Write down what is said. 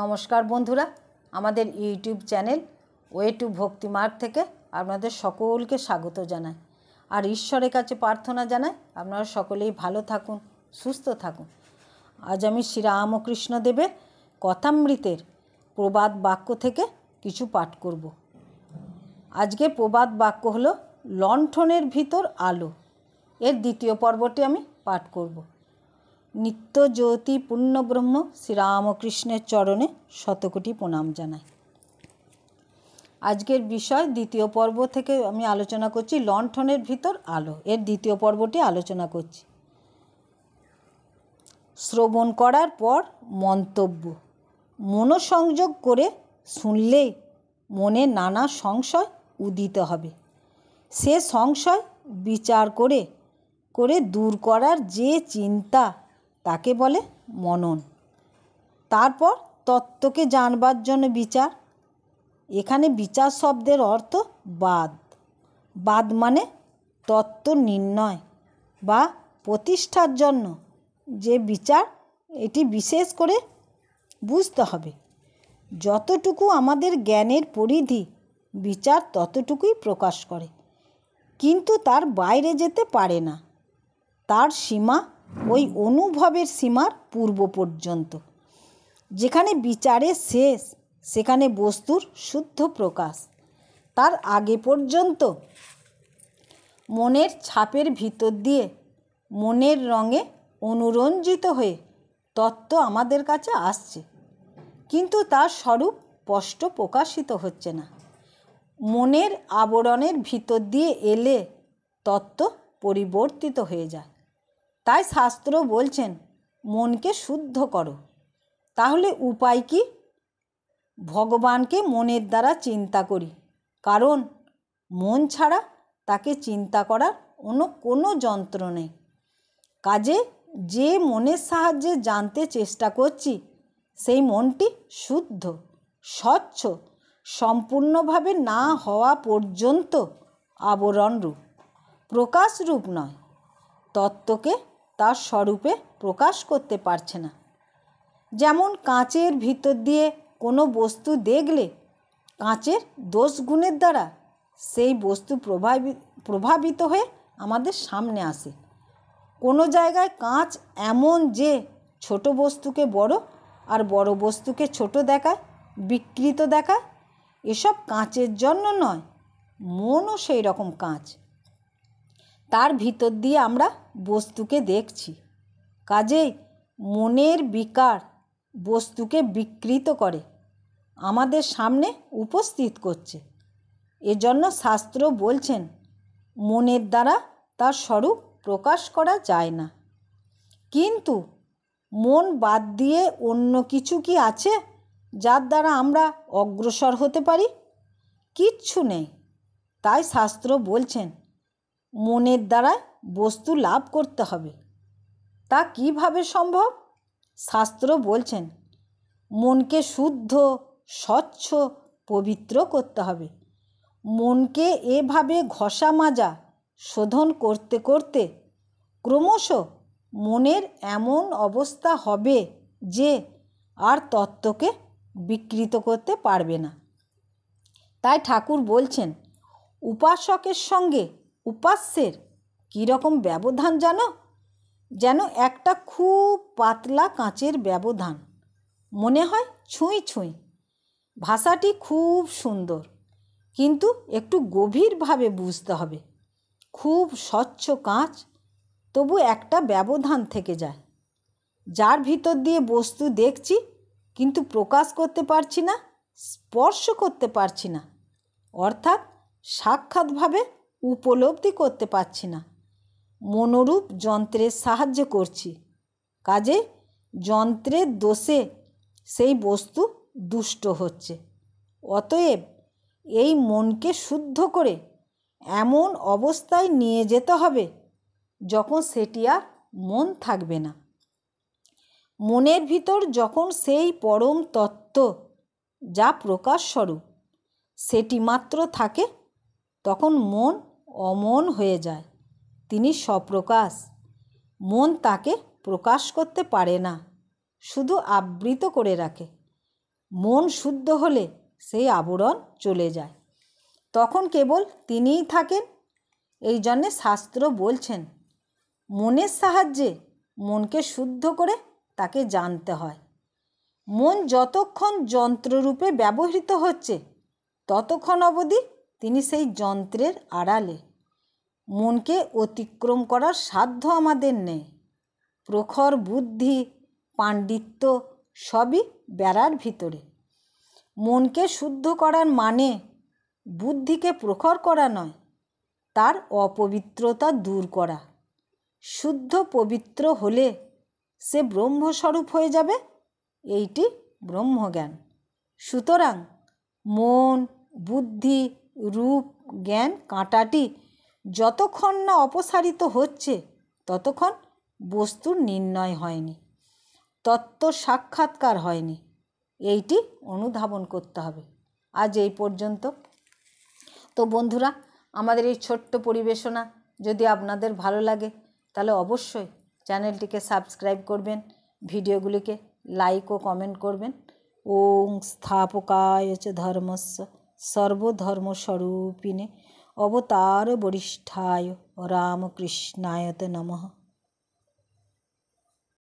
নমস্কার বন্ধুরা আমাদের YouTube channel way to Bhaktimarg থেকে আপনাদের সকলকে স্বাগত জানাই আর ঈশ্বরের কাছে প্রার্থনা জানাই আপনারা সকলেই ভালো থাকুন সুস্থ থাকুন আজ আমি শ্রী রামকৃষ্ণ দেবের কথামৃতের প্রবাদ বাক্য থেকে কিছু পাঠ করব আজকে প্রবাদ বাক্য হলো লণ্ঠনের ভিতর আলো এর দ্বিতীয় পর্বটি আমি পাঠ করবো নিত্যজ্যোতি পূর্ণব্রহ্ম শ্রীরামকৃষ্ণের চরণে শতকোটি প্রণাম জানাই আজকের বিষয় দ্বিতীয় পর্ব থেকে আমি আলোচনা করছি লণ্ঠনের ভিতর আলো এর দ্বিতীয় পর্বটি আলোচনা করছি শ্রবণ করার পর মন্তব্য মনোসংযোগ করে শুনলেই মনে নানা সংশয় উদিত হবে সে সংশয় বিচার করে করে দূর করার যে চিন্তা তাকে বলে মনন তারপর তত্ত্বকে জানবার জন্য বিচার এখানে বিচার শব্দের অর্থ বাদ বাদ মানে তত্ত্ব নির্ণয় বা প্রতিষ্ঠার জন্য যে বিচার এটি বিশেষ করে বুঝতে হবে যতটুকু আমাদের জ্ঞানের পরিধি বিচার ততটুকুই প্রকাশ করে কিন্তু তার বাইরে যেতে পারে না তার সীমা ওই অনুভবের সীমার পূর্ব পর্যন্ত যেখানে বিচারের শেষ সেখানে বস্তুর শুদ্ধ প্রকাশ তার আগে পর্যন্ত মনের ছাপের ভিতর দিয়ে মনের রঙে অনুরঞ্জিত হয়ে তত্ত্ব আমাদের কাছে আসছে কিন্তু তার স্বরূপ স্পষ্ট প্রকাশিত হচ্ছে না মনের আবরণের ভিতর দিয়ে এলে তত্ত্ব পরিবর্তিত হয়ে যায় তাই শাস্ত্র বলছেন মনকে শুদ্ধ করো তাহলে উপায় কি ভগবানকে মনের দ্বারা চিন্তা করি কারণ মন ছাড়া তাকে চিন্তা করার অন্য কোনো যন্ত্র নেই কাজে যে মনের সাহায্যে জানতে চেষ্টা করছি সেই মনটি শুদ্ধ স্বচ্ছ সম্পূর্ণভাবে না হওয়া পর্যন্ত আবরণরূপ রূপ নয় তত্ত্বকে তার স্বরূপে প্রকাশ করতে পারছে না যেমন কাঁচের ভিতর দিয়ে কোনো বস্তু দেখলে কাঁচের দোষ গুণের দ্বারা সেই বস্তু প্রভাবিত প্রভাবিত হয়ে আমাদের সামনে আসে কোনো জায়গায় কাঁচ এমন যে ছোট বস্তুকে বড় আর বড় বস্তুকে ছোট দেখায় বিকৃত দেখায় এসব কাঁচের জন্য নয় মনও সেই রকম কাঁচ তার ভিতর দিয়ে আমরা বস্তুকে দেখছি কাজেই মনের বিকার বস্তুকে বিকৃত করে আমাদের সামনে উপস্থিত করছে এজন্য শাস্ত্র বলছেন মনের দ্বারা তার স্বরূপ প্রকাশ করা যায় না কিন্তু মন বাদ দিয়ে অন্য কিছু কি আছে যার দ্বারা আমরা অগ্রসর হতে পারি কিচ্ছু নেই তাই শাস্ত্র বলছেন মনের দ্বারা বস্তু লাভ করতে হবে তা কিভাবে সম্ভব শাস্ত্র বলছেন মনকে শুদ্ধ স্বচ্ছ পবিত্র করতে হবে মনকে এভাবে ঘষা মাজা শোধন করতে করতে ক্রমশ মনের এমন অবস্থা হবে যে আর তত্ত্বকে বিকৃত করতে পারবে না তাই ঠাকুর বলছেন উপাসকের সঙ্গে উপাস্যের কীরকম ব্যবধান জানো যেন একটা খুব পাতলা কাঁচের ব্যবধান মনে হয় ছুঁই ছুঁই ভাষাটি খুব সুন্দর কিন্তু একটু গভীরভাবে বুঝতে হবে খুব স্বচ্ছ কাঁচ তবু একটা ব্যবধান থেকে যায় যার ভিতর দিয়ে বস্তু দেখছি কিন্তু প্রকাশ করতে পারছি না স্পর্শ করতে পারছি না অর্থাৎ সাক্ষাৎভাবে উপলব্ধি করতে পারছি না মনোরূপ যন্ত্রের সাহায্য করছি কাজে যন্ত্রের দোষে সেই বস্তু দুষ্ট হচ্ছে অতএব এই মনকে শুদ্ধ করে এমন অবস্থায় নিয়ে যেতে হবে যখন সেটি আর মন থাকবে না মনের ভিতর যখন সেই পরম তত্ত্ব যা প্রকাশস্বরূপ সেটি মাত্র থাকে তখন মন অমন হয়ে যায় তিনি স্বপ্রকাশ মন তাকে প্রকাশ করতে পারে না শুধু আবৃত করে রাখে মন শুদ্ধ হলে সেই আবরণ চলে যায় তখন কেবল তিনিই থাকেন এই জন্যে শাস্ত্র বলছেন মনের সাহায্যে মনকে শুদ্ধ করে তাকে জানতে হয় মন যতক্ষণ যন্ত্ররূপে ব্যবহৃত হচ্ছে ততক্ষণ অবধি তিনি সেই যন্ত্রের আড়ালে মনকে অতিক্রম করার সাধ্য আমাদের নেই প্রখর বুদ্ধি পাণ্ডিত্য সবই বেড়ার ভিতরে মনকে শুদ্ধ করার মানে বুদ্ধিকে প্রখর করা নয় তার অপবিত্রতা দূর করা শুদ্ধ পবিত্র হলে সে ব্রহ্মস্বরূপ হয়ে যাবে এইটি ব্রহ্মজ্ঞান সুতরাং মন বুদ্ধি রূপ জ্ঞান কাঁটাটি যতক্ষণ না অপসারিত হচ্ছে ততক্ষণ বস্তুর নির্ণয় হয়নি তত্ত্ব সাক্ষাৎকার হয়নি এইটি অনুধাবন করতে হবে আজ এই পর্যন্ত তো বন্ধুরা আমাদের এই ছোট্ট পরিবেশনা যদি আপনাদের ভালো লাগে তাহলে অবশ্যই চ্যানেলটিকে সাবস্ক্রাইব করবেন ভিডিওগুলিকে লাইক ও কমেন্ট করবেন ওং স্থাপকায় ধর্মস্য सर्वधर्मस्वरूपिणे अवतारवरिष्ठाय रामकृष्णायत नमः